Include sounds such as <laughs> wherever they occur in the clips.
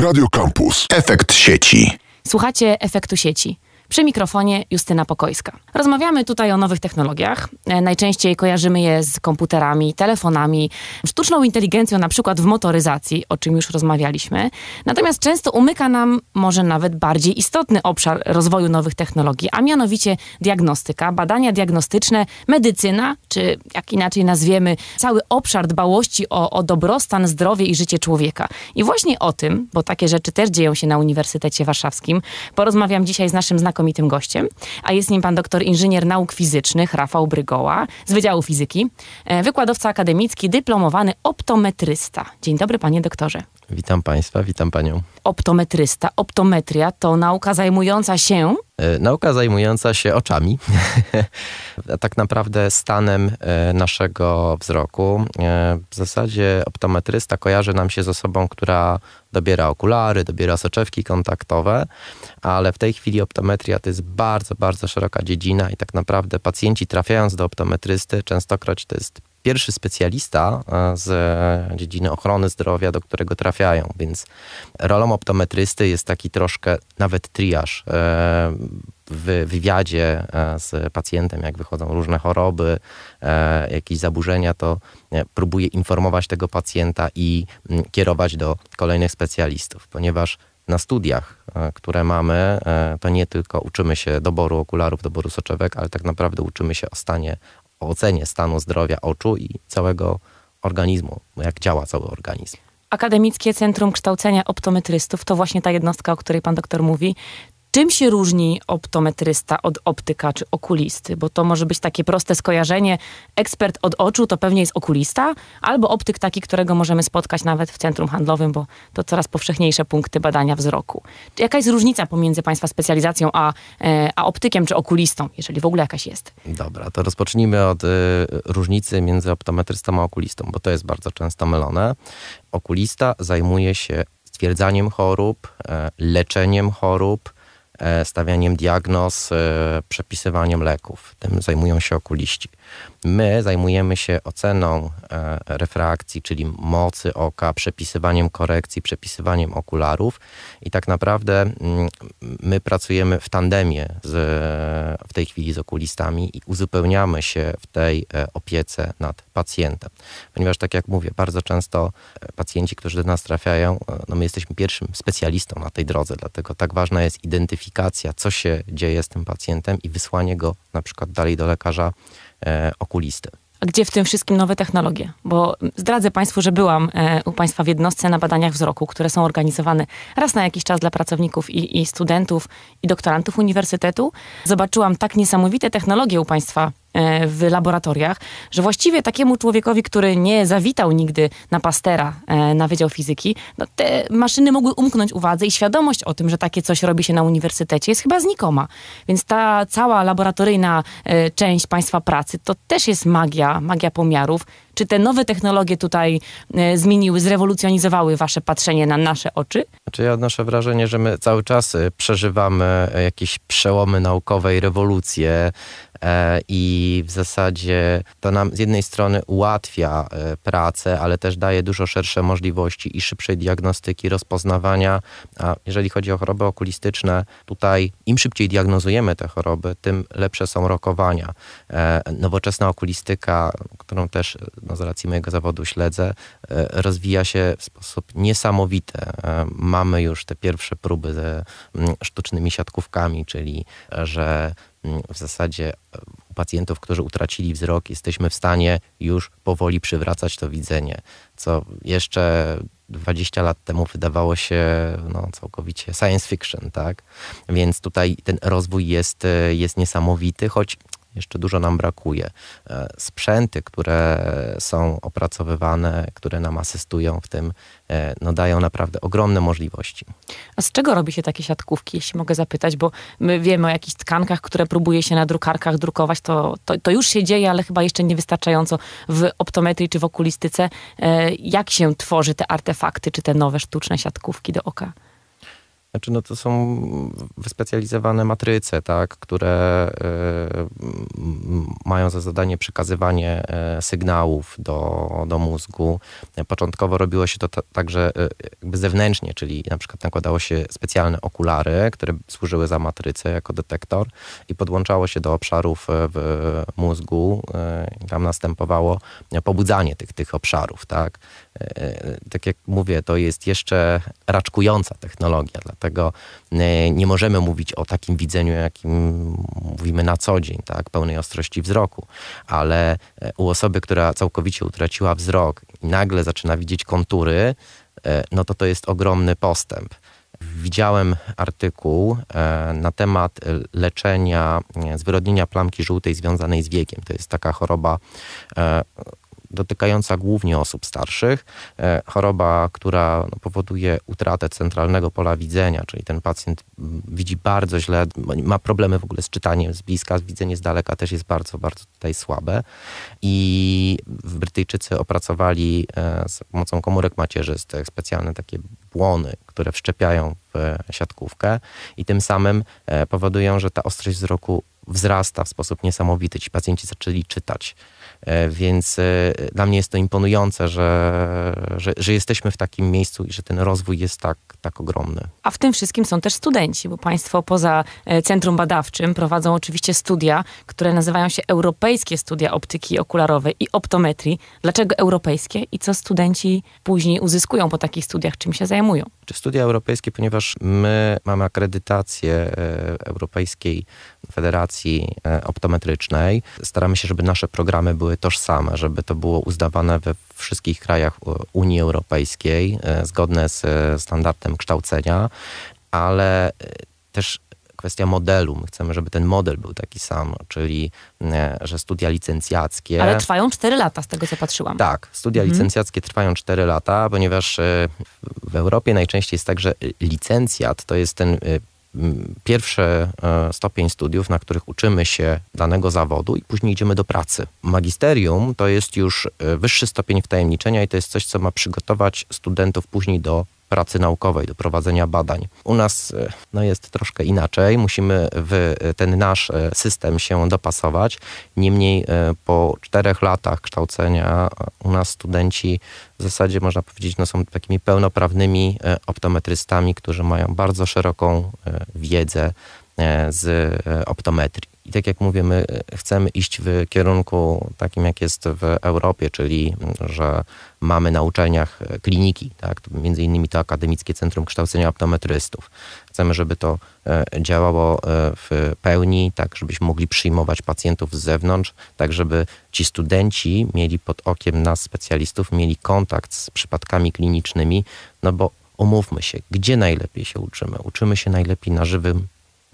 Radio Campus. Efekt sieci. Słuchacie efektu sieci. Przy mikrofonie Justyna Pokojska. Rozmawiamy tutaj o nowych technologiach. E, najczęściej kojarzymy je z komputerami, telefonami, sztuczną inteligencją, na przykład w motoryzacji, o czym już rozmawialiśmy. Natomiast często umyka nam może nawet bardziej istotny obszar rozwoju nowych technologii, a mianowicie diagnostyka, badania diagnostyczne, medycyna, czy jak inaczej nazwiemy, cały obszar dbałości o, o dobrostan, zdrowie i życie człowieka. I właśnie o tym, bo takie rzeczy też dzieją się na Uniwersytecie Warszawskim, porozmawiam dzisiaj z naszym znakomitym znakomitym gościem, a jest nim pan doktor inżynier nauk fizycznych Rafał Brygoła z Wydziału Fizyki, e, wykładowca akademicki, dyplomowany optometrysta. Dzień dobry, panie doktorze. Witam Państwa, witam Panią. Optometrysta, optometria to nauka zajmująca się? E, nauka zajmująca się oczami, <laughs> tak naprawdę stanem e, naszego wzroku. E, w zasadzie optometrysta kojarzy nam się z osobą, która dobiera okulary, dobiera soczewki kontaktowe, ale w tej chwili optometria to jest bardzo, bardzo szeroka dziedzina i tak naprawdę pacjenci trafiając do optometrysty, częstokroć to jest pierwszy specjalista e, z dziedziny ochrony zdrowia, do którego trafiają, więc rolą optometrysty jest taki troszkę nawet triaż. E, w wywiadzie e, z pacjentem, jak wychodzą różne choroby, jakieś zaburzenia, to próbuje informować tego pacjenta i mm, kierować do kolejnych specjalistów, ponieważ na studiach, które mamy, to nie tylko uczymy się doboru okularów, doboru soczewek, ale tak naprawdę uczymy się o stanie o ocenie stanu zdrowia oczu i całego organizmu, jak działa cały organizm. Akademickie Centrum Kształcenia Optometrystów to właśnie ta jednostka, o której pan doktor mówi. Czym się różni optometrysta od optyka czy okulisty? Bo to może być takie proste skojarzenie. Ekspert od oczu to pewnie jest okulista, albo optyk taki, którego możemy spotkać nawet w centrum handlowym, bo to coraz powszechniejsze punkty badania wzroku. Jaka jest różnica pomiędzy Państwa specjalizacją a, e, a optykiem czy okulistą, jeżeli w ogóle jakaś jest? Dobra, to rozpocznijmy od y, różnicy między optometrystą a okulistą, bo to jest bardzo często mylone. Okulista zajmuje się stwierdzaniem chorób, e, leczeniem chorób, E, stawianiem diagnoz, e, przepisywaniem leków. Tym zajmują się okuliści. My zajmujemy się oceną e, refrakcji, czyli mocy oka, przepisywaniem korekcji, przepisywaniem okularów i tak naprawdę mm, my pracujemy w tandemie z, w tej chwili z okulistami i uzupełniamy się w tej opiece nad pacjentem. Ponieważ tak jak mówię, bardzo często pacjenci, którzy do nas trafiają, no my jesteśmy pierwszym specjalistą na tej drodze, dlatego tak ważna jest identyfikacja identyfikacja, co się dzieje z tym pacjentem i wysłanie go na przykład dalej do lekarza e, okulisty. A gdzie w tym wszystkim nowe technologie? Bo zdradzę Państwu, że byłam e, u Państwa w jednostce na badaniach wzroku, które są organizowane raz na jakiś czas dla pracowników i, i studentów i doktorantów uniwersytetu. Zobaczyłam tak niesamowite technologie u Państwa E, w laboratoriach, że właściwie takiemu człowiekowi, który nie zawitał nigdy na Pastera e, na Wydział Fizyki, no te maszyny mogły umknąć uwadze i świadomość o tym, że takie coś robi się na uniwersytecie jest chyba znikoma. Więc ta cała laboratoryjna e, część państwa pracy to też jest magia, magia pomiarów. Czy te nowe technologie tutaj zmieniły, zrewolucjonizowały wasze patrzenie na nasze oczy? Znaczy ja odnoszę wrażenie, że my cały czas przeżywamy jakieś przełomy naukowej rewolucje i i w zasadzie to nam z jednej strony ułatwia e, pracę, ale też daje dużo szersze możliwości i szybszej diagnostyki, rozpoznawania. A jeżeli chodzi o choroby okulistyczne, tutaj im szybciej diagnozujemy te choroby, tym lepsze są rokowania. E, nowoczesna okulistyka, którą też no, z racji mojego zawodu śledzę, e, rozwija się w sposób niesamowity. Mamy już te pierwsze próby ze mm, sztucznymi siatkówkami, czyli że w zasadzie e, u pacjentów, którzy utracili wzrok, jesteśmy w stanie już powoli przywracać to widzenie, co jeszcze 20 lat temu wydawało się no, całkowicie science fiction, tak? Więc tutaj ten rozwój jest, e, jest niesamowity, choć jeszcze dużo nam brakuje. E, sprzęty, które są opracowywane, które nam asystują w tym, e, no dają naprawdę ogromne możliwości. A z czego robi się takie siatkówki, jeśli mogę zapytać? Bo my wiemy o jakichś tkankach, które próbuje się na drukarkach drukować, to, to, to już się dzieje, ale chyba jeszcze niewystarczająco w optometrii czy w okulistyce. E, jak się tworzy te artefakty, czy te nowe sztuczne siatkówki do oka? Znaczy, no to są wyspecjalizowane matryce, tak, które y, mają za zadanie przekazywanie e, sygnałów do, do mózgu. Początkowo robiło się to także e, jakby zewnętrznie, czyli na przykład nakładało się specjalne okulary, które służyły za matrycę jako detektor i podłączało się do obszarów e, w mózgu. Tam następowało pobudzanie tych, tych obszarów, tak. E, tak jak mówię, to jest jeszcze raczkująca technologia, dlatego e, nie możemy mówić o takim widzeniu, jakim mówimy na co dzień, tak, pełnej ostrości wzroku, ale e, u osoby, która całkowicie utraciła wzrok i nagle zaczyna widzieć kontury, no to to jest ogromny postęp. Widziałem artykuł na temat leczenia zwyrodnienia plamki żółtej związanej z wiekiem. To jest taka choroba dotykająca głównie osób starszych. E, choroba, która no, powoduje utratę centralnego pola widzenia, czyli ten pacjent mm, widzi bardzo źle, ma problemy w ogóle z czytaniem z bliska, z widzenie z daleka też jest bardzo, bardzo tutaj słabe. I Brytyjczycy opracowali e, z pomocą komórek macierzystych specjalne takie błony, które wszczepiają w siatkówkę i tym samym e, powodują, że ta ostrość wzroku wzrasta w sposób niesamowity. Ci pacjenci zaczęli czytać E, więc e, dla mnie jest to imponujące, że, że, że, jesteśmy w takim miejscu i że ten rozwój jest tak, tak ogromny. A w tym wszystkim są też studenci, bo Państwo poza e, Centrum Badawczym prowadzą oczywiście studia, które nazywają się Europejskie Studia Optyki Okularowej i Optometrii. Dlaczego europejskie i co studenci później uzyskują po takich studiach, czym się zajmują? Czy studia europejskie, ponieważ my mamy akredytację Europejskiej Federacji Optometrycznej, staramy się, żeby nasze programy były były tożsame, żeby to było uznawane we wszystkich krajach e, Unii Europejskiej, e, zgodne z e, standardem kształcenia, ale też kwestia modelu. My chcemy, żeby ten model był taki sam, czyli że studia licencjackie. Ale trwają 4 lata, z tego co patrzyłam. Tak, studia mhm. licencjackie trwają 4 lata, ponieważ w Europie najczęściej jest tak, że licencjat to jest ten pierwszy e, stopień studiów, na których uczymy się danego zawodu i później idziemy do pracy. Magisterium to jest już e, wyższy stopień wtajemniczenia i to jest coś, co ma przygotować studentów później do pracy naukowej, do prowadzenia badań. U nas e, no, jest troszkę inaczej. Musimy w e, ten nasz e, system się dopasować. Niemniej po czterech latach kształcenia u nas studenci w zasadzie można powiedzieć no, są takimi pełnoprawnymi optometrystami, którzy mają bardzo szeroką wiedzę E, z e, optometrii. I tak jak mówię, my e, chcemy iść w kierunku takim, jak jest w Europie, czyli że mamy na uczelniach kliniki, tak? między innymi to Akademickie Centrum Kształcenia Optometrystów. Chcemy, żeby to działało w pełni, tak żebyśmy mogli przyjmować pacjentów z zewnątrz, tak żeby ci studenci mieli pod okiem nas, specjalistów, mieli kontakt z przypadkami klinicznymi, no bo umówmy się, gdzie najlepiej się uczymy? Uczymy się najlepiej na żywym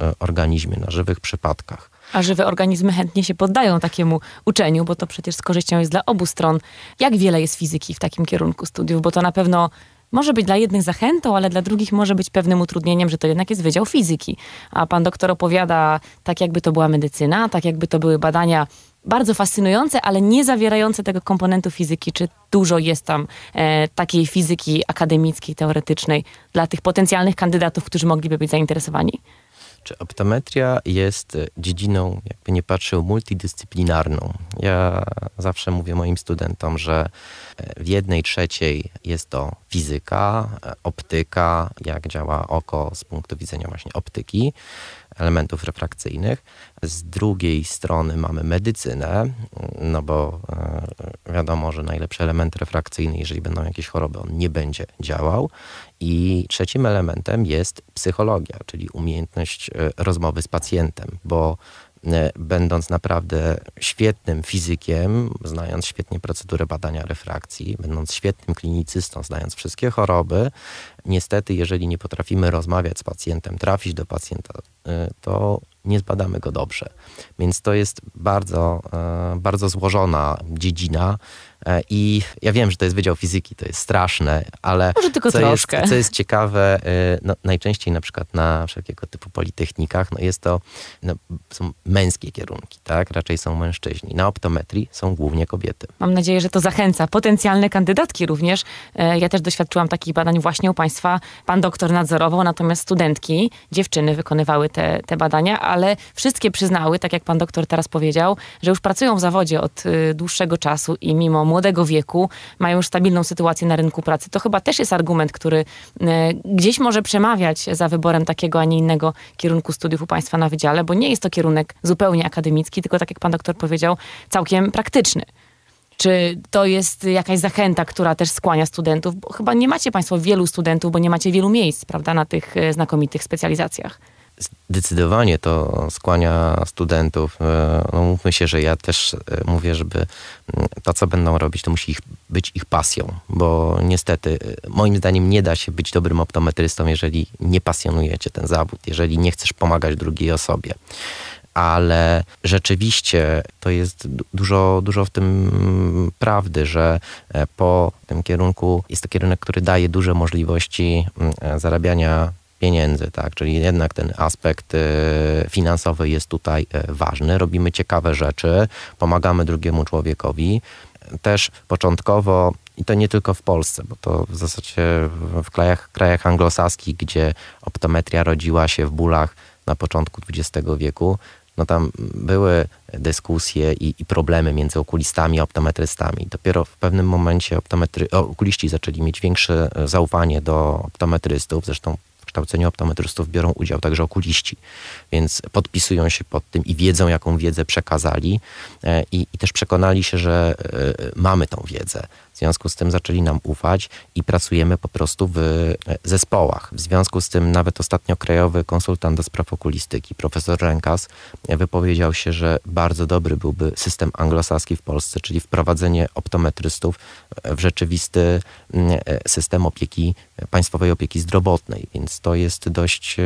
E, organizmie, na żywych przypadkach. A żywe organizmy chętnie się poddają takiemu uczeniu, bo to przecież z korzyścią jest dla obu stron. Jak wiele jest fizyki w takim kierunku studiów? Bo to na pewno może być dla jednych zachętą, ale dla drugich może być pewnym utrudnieniem, że to jednak jest Wydział Fizyki. A pan doktor opowiada tak, jakby to była medycyna, tak, jakby to były badania bardzo fascynujące, ale nie zawierające tego komponentu fizyki. Czy dużo jest tam e, takiej fizyki akademickiej, teoretycznej dla tych potencjalnych kandydatów, którzy mogliby być zainteresowani? Czy optometria jest dziedziną, jakby nie patrzył, multidyscyplinarną? Ja zawsze mówię moim studentom, że e, w jednej trzeciej jest to fizyka, e, optyka, jak działa oko z punktu widzenia właśnie optyki elementów refrakcyjnych. Z drugiej strony mamy medycynę, no bo e, wiadomo, że najlepszy element refrakcyjny, jeżeli będą jakieś choroby, on nie będzie działał. I trzecim elementem jest psychologia, czyli umiejętność e, rozmowy z pacjentem, bo E, będąc naprawdę świetnym fizykiem, znając świetnie procedurę badania refrakcji, będąc świetnym klinicystą, znając wszystkie choroby, niestety, jeżeli nie potrafimy rozmawiać z pacjentem, trafić do pacjenta, e, to nie zbadamy go dobrze. Więc to jest bardzo, e, bardzo złożona dziedzina E, I ja wiem, że to jest Wydział Fizyki, to jest straszne, ale Może tylko co, troszkę. Jest, co jest ciekawe, e, no, najczęściej na przykład na wszelkiego typu politechnikach, no jest to, no, są męskie kierunki, tak? Raczej są mężczyźni. Na optometrii są głównie kobiety. Mam nadzieję, że to zachęca potencjalne kandydatki również. E, ja też doświadczyłam takich badań właśnie u Państwa. Pan doktor nadzorował, natomiast studentki, dziewczyny wykonywały te, te badania, ale wszystkie przyznały, tak jak pan doktor teraz powiedział, że już pracują w zawodzie od y, dłuższego czasu i mimo młodego wieku, mają już stabilną sytuację na rynku pracy. To chyba też jest argument, który e, gdzieś może przemawiać za wyborem takiego, a nie innego kierunku studiów u Państwa na wydziale, bo nie jest to kierunek zupełnie akademicki, tylko tak jak Pan doktor powiedział, całkiem praktyczny. Czy to jest jakaś zachęta, która też skłania studentów? Bo chyba nie macie Państwo wielu studentów, bo nie macie wielu miejsc, prawda, na tych e, znakomitych specjalizacjach zdecydowanie to skłania studentów. E, no mówmy się, że ja też e, mówię, żeby mm, to, co będą robić, to musi ich, być ich pasją, bo niestety e, moim zdaniem nie da się być dobrym optometrystą, jeżeli nie pasjonujecie ten zawód, jeżeli nie chcesz pomagać drugiej osobie ale rzeczywiście to jest dużo, dużo w tym mm, prawdy, że po tym kierunku jest to kierunek, który daje duże możliwości mm, zarabiania pieniędzy, tak? Czyli jednak ten aspekt y, finansowy jest tutaj y, ważny. Robimy ciekawe rzeczy, pomagamy drugiemu człowiekowi. Też początkowo i to nie tylko w Polsce, bo to w zasadzie w krajach, krajach anglosaskich, gdzie optometria rodziła się w bólach na początku XX wieku, no tam były dyskusje i, i, problemy między okulistami a optometrystami. Dopiero w pewnym momencie optometry, okuliści zaczęli mieć większe e, zaufanie do optometrystów, zresztą kształceniu optometrystów biorą udział także okuliści, więc podpisują się pod tym i wiedzą, jaką wiedzę przekazali e, i, i też przekonali się, że e, mamy tą wiedzę. W związku z tym zaczęli nam ufać i pracujemy po prostu w e, zespołach. W związku z tym nawet ostatnio krajowy konsultant do spraw okulistyki, profesor Rękas, wypowiedział się, że bardzo dobry byłby system anglosaski w Polsce, czyli wprowadzenie optometrystów w rzeczywisty mm, system opieki, państwowej opieki zdrowotnej. Więc to jest dość, e,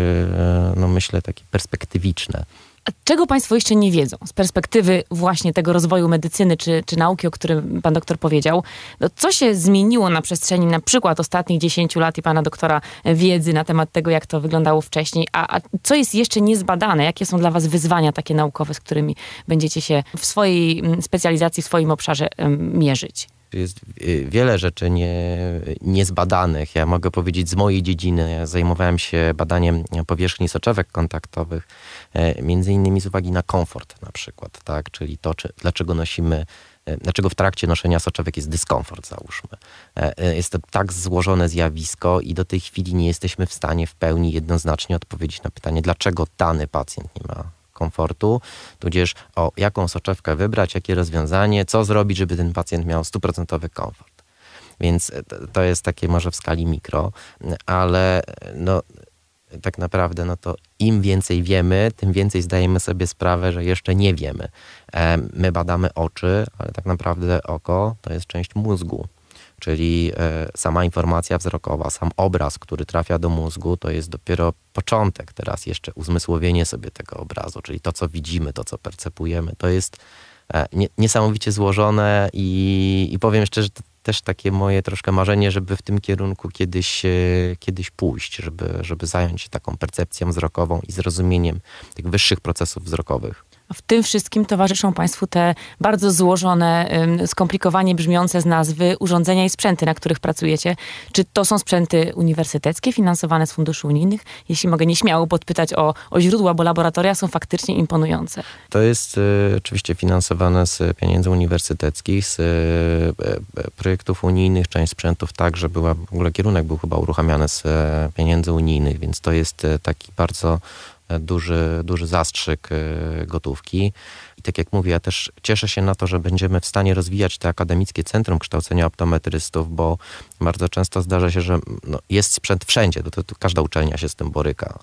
no myślę, takie perspektywiczne. A czego Państwo jeszcze nie wiedzą z perspektywy właśnie tego rozwoju medycyny czy, czy nauki, o którym Pan doktor powiedział? No, co się zmieniło na przestrzeni na przykład ostatnich 10 lat i Pana doktora wiedzy na temat tego, jak to wyglądało wcześniej? A, a co jest jeszcze niezbadane? Jakie są dla Was wyzwania takie naukowe, z którymi będziecie się w swojej mm, specjalizacji, w swoim obszarze mierzyć? Tu jest y, wiele rzeczy nie, niezbadanych. Ja mogę powiedzieć z mojej dziedziny. Ja zajmowałem się badaniem powierzchni soczewek kontaktowych, e, między innymi z uwagi na komfort na przykład, tak? czyli to, czy, dlaczego nosimy e, dlaczego w trakcie noszenia soczewek jest dyskomfort, załóżmy. E, jest to tak złożone zjawisko i do tej chwili nie jesteśmy w stanie w pełni jednoznacznie odpowiedzieć na pytanie, dlaczego dany pacjent nie ma komfortu, tudzież o jaką soczewkę wybrać, jakie rozwiązanie, co zrobić, żeby ten pacjent miał stuprocentowy komfort. Więc e, to jest takie może w skali mikro, ale no, tak naprawdę no to im więcej wiemy, tym więcej zdajemy sobie sprawę, że jeszcze nie wiemy. E, my badamy oczy, ale tak naprawdę oko to jest część mózgu. Czyli e, sama informacja wzrokowa, sam obraz, który trafia do mózgu, to jest dopiero początek. Teraz jeszcze uzmysłowienie sobie tego obrazu, czyli to, co widzimy, to, co percepujemy, to jest e, niesamowicie złożone i, i powiem szczerze, to też takie moje troszkę marzenie, żeby w tym kierunku kiedyś, e, kiedyś pójść, żeby, żeby zająć się taką percepcją wzrokową i zrozumieniem tych wyższych procesów wzrokowych. W tym wszystkim towarzyszą Państwu te bardzo złożone, skomplikowanie brzmiące z nazwy urządzenia i sprzęty, na których pracujecie. Czy to są sprzęty uniwersyteckie, finansowane z funduszy unijnych? Jeśli mogę nieśmiało podpytać o, o źródła, bo laboratoria są faktycznie imponujące. To jest y, oczywiście finansowane z pieniędzy uniwersyteckich, z y, e, e, projektów unijnych. Część sprzętów także była, w ogóle kierunek był chyba uruchamiany z e, pieniędzy unijnych, więc to jest taki bardzo duży, duży zastrzyk y, gotówki. I tak jak mówię, ja też cieszę się na to, że będziemy w stanie rozwijać te akademickie centrum kształcenia optometrystów, bo bardzo często zdarza się, że no, jest sprzęt wszędzie, to, to, to każda uczelnia się z tym boryka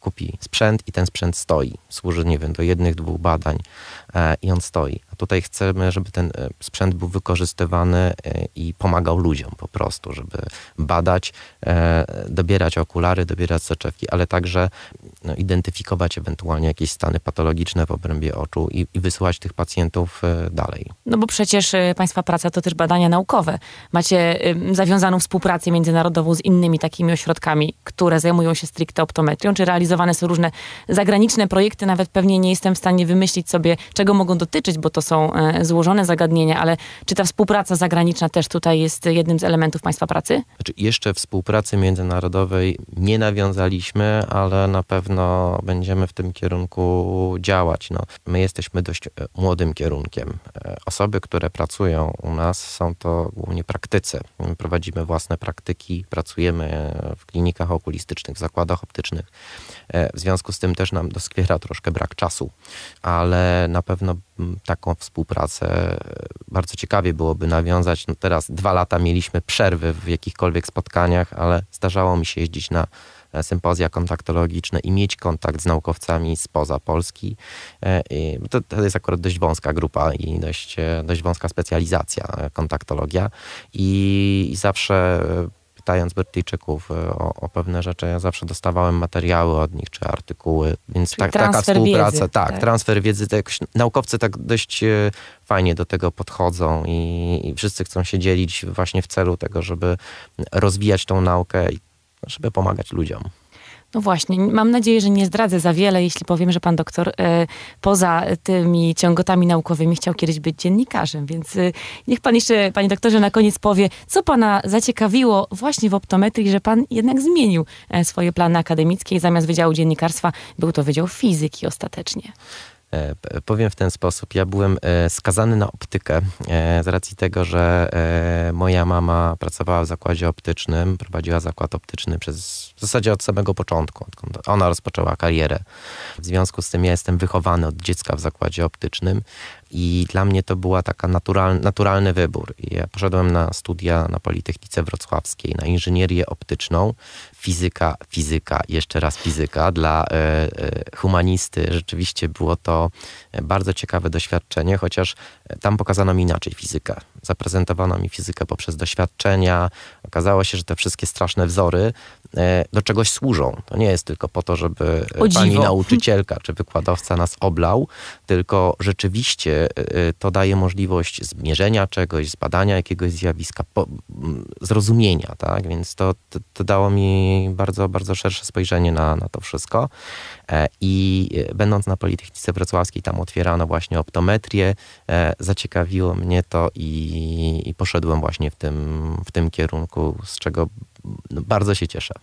kupi sprzęt i ten sprzęt stoi. Służy, nie wiem, do jednych, dwóch badań e, i on stoi. A tutaj chcemy, żeby ten e, sprzęt był wykorzystywany e, i pomagał ludziom po prostu, żeby badać, dobierać okulary, dobierać soczewki, ale także no, identyfikować ewentualnie jakieś stany patologiczne w obrębie oczu i, i wysyłać tych pacjentów dalej. No bo przecież Państwa praca to też badania naukowe. Macie zawiązaną współpracę międzynarodową z innymi takimi ośrodkami, które zajmują się stricte optometrią, czy realizują realizowane są różne zagraniczne projekty, nawet pewnie nie jestem w stanie wymyślić sobie, czego mogą dotyczyć, bo to są e, złożone zagadnienia, ale czy ta współpraca zagraniczna też tutaj jest jednym z elementów Państwa pracy? Znaczy jeszcze współpracy międzynarodowej nie nawiązaliśmy, ale na pewno będziemy w tym kierunku działać. No, my jesteśmy dość e, młodym kierunkiem. E, osoby, które pracują u nas są to głównie praktycy. My prowadzimy własne praktyki, pracujemy w klinikach okulistycznych, w zakładach optycznych. E, w związku z tym też nam doskwiera troszkę brak czasu, ale na pewno mm, taką współpracę e, bardzo ciekawie byłoby nawiązać. No teraz dwa lata mieliśmy przerwy w jakichkolwiek spotkaniach, ale zdarzało mi się jeździć na e, sympozja kontaktologiczne i mieć kontakt z naukowcami spoza Polski. To, to, jest akurat dość wąska grupa i dość, dość wąska specjalizacja kontaktologia. I, I zawsze pytając Brytyjczyków e, o, o, pewne rzeczy, ja zawsze dostawałem materiały od nich, czy artykuły, więc ta, taka współpraca, wiedzy, tak, tak, transfer wiedzy, to jakoś, naukowcy tak dość e, fajnie do tego podchodzą i, i wszyscy chcą się dzielić właśnie w celu tego, żeby rozwijać tą naukę i żeby pomagać ludziom. No właśnie, mam nadzieję, że nie zdradzę za wiele, jeśli powiem, że pan doktor y, poza tymi ciągotami naukowymi chciał kiedyś być dziennikarzem, więc y, niech pan jeszcze, panie doktorze, na koniec powie, co pana zaciekawiło właśnie w optometrii, że pan jednak zmienił e, swoje plany akademickie i zamiast Wydziału Dziennikarstwa był to Wydział Fizyki ostatecznie. E, powiem w ten sposób. Ja byłem e, skazany na optykę e, z racji tego, że moja mama pracowała w zakładzie optycznym, prowadziła zakład optyczny przez w zasadzie od samego początku, odkąd ona rozpoczęła karierę. W związku z tym ja jestem wychowany od dziecka w zakładzie optycznym. I dla mnie to była taka natural, naturalny wybór. Ja poszedłem na studia na Politechnice Wrocławskiej, na inżynierię optyczną, fizyka, fizyka, jeszcze raz fizyka. Dla e, e, humanisty rzeczywiście było to e, bardzo ciekawe doświadczenie, chociaż tam pokazano mi inaczej fizykę zaprezentowano mi fizykę poprzez doświadczenia. Okazało się, że te wszystkie straszne wzory e, do czegoś służą. To nie jest tylko po to, żeby e, pani nauczycielka czy wykładowca nas oblał, tylko rzeczywiście e, to daje możliwość zmierzenia czegoś, zbadania jakiegoś zjawiska, zrozumienia, tak? Więc to, to, to dało mi bardzo, bardzo szersze spojrzenie na, na to wszystko. I będąc na Politechnice Wrocławskiej, tam otwierano właśnie optometrię. Zaciekawiło mnie to i i, i poszedłem właśnie w tym, w tym kierunku, z czego no, bardzo się cieszę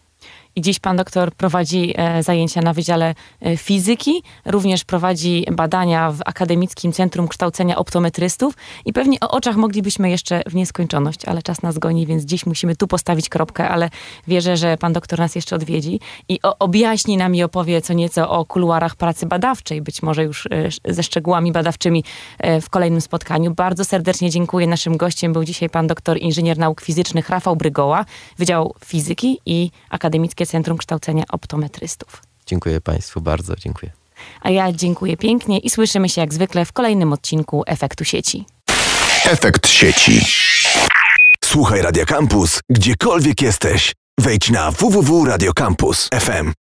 i dziś pan doktor prowadzi e, zajęcia na Wydziale e, Fizyki, również prowadzi badania w Akademickim Centrum Kształcenia Optometrystów i pewnie o oczach moglibyśmy jeszcze w nieskończoność, ale czas nas goni, więc dziś musimy tu postawić kropkę, ale wierzę, że pan doktor nas jeszcze odwiedzi i objaśni nam i opowie co nieco o kuluarach pracy badawczej, być może już e, ze szczegółami badawczymi w kolejnym spotkaniu. Bardzo serdecznie dziękuję. Naszym gościem był dzisiaj pan doktor inżynier nauk fizycznych Rafał Brygoła, Wydział Fizyki i Akademickie Polskie Centrum Kształcenia Optometrystów. Dziękuję Państwu bardzo, dziękuję. A ja dziękuję pięknie i słyszymy się jak zwykle w kolejnym odcinku Efektu Sieci. Efekt sieci. Słuchaj Radio Campus, gdziekolwiek jesteś. Wejdź na www.radiocampus.fm.